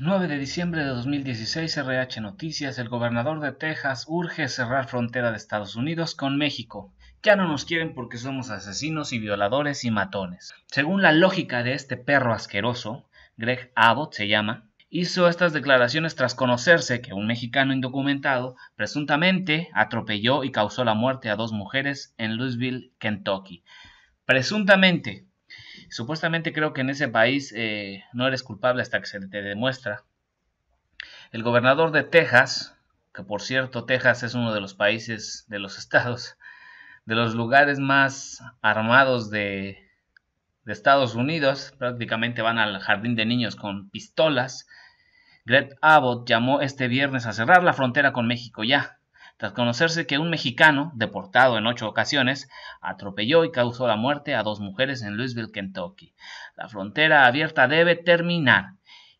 9 de diciembre de 2016, RH Noticias, el gobernador de Texas urge cerrar frontera de Estados Unidos con México. Ya no nos quieren porque somos asesinos y violadores y matones. Según la lógica de este perro asqueroso, Greg Abbott se llama, hizo estas declaraciones tras conocerse que un mexicano indocumentado presuntamente atropelló y causó la muerte a dos mujeres en Louisville, Kentucky. Presuntamente, Supuestamente creo que en ese país eh, no eres culpable hasta que se te demuestra. El gobernador de Texas, que por cierto Texas es uno de los países, de los estados, de los lugares más armados de, de Estados Unidos, prácticamente van al jardín de niños con pistolas. Greg Abbott llamó este viernes a cerrar la frontera con México ya, tras conocerse que un mexicano, deportado en ocho ocasiones, atropelló y causó la muerte a dos mujeres en Louisville, Kentucky. La frontera abierta debe terminar,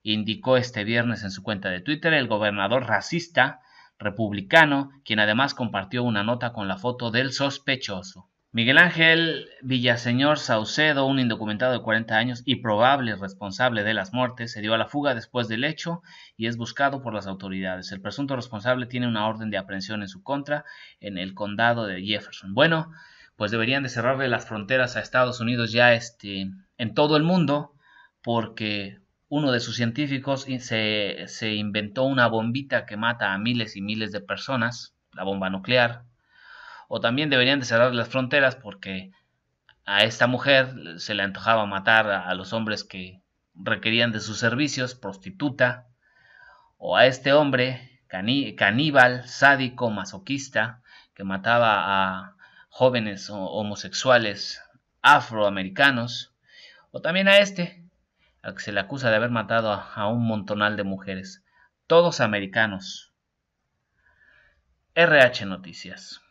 indicó este viernes en su cuenta de Twitter el gobernador racista republicano, quien además compartió una nota con la foto del sospechoso. Miguel Ángel Villaseñor Saucedo, un indocumentado de 40 años y probable responsable de las muertes, se dio a la fuga después del hecho y es buscado por las autoridades. El presunto responsable tiene una orden de aprehensión en su contra en el condado de Jefferson. Bueno, pues deberían de cerrarle las fronteras a Estados Unidos ya este, en todo el mundo porque uno de sus científicos se inventó una bombita que mata a miles y miles de personas, la bomba nuclear, o también deberían de cerrar las fronteras porque a esta mujer se le antojaba matar a, los hombres que requerían de sus servicios, prostituta, o a este hombre caníbal, sádico, masoquista, que mataba a jóvenes homosexuales afroamericanos, o también a este, al que se le acusa de haber matado a, a un montonal de mujeres, todos americanos. RH Noticias.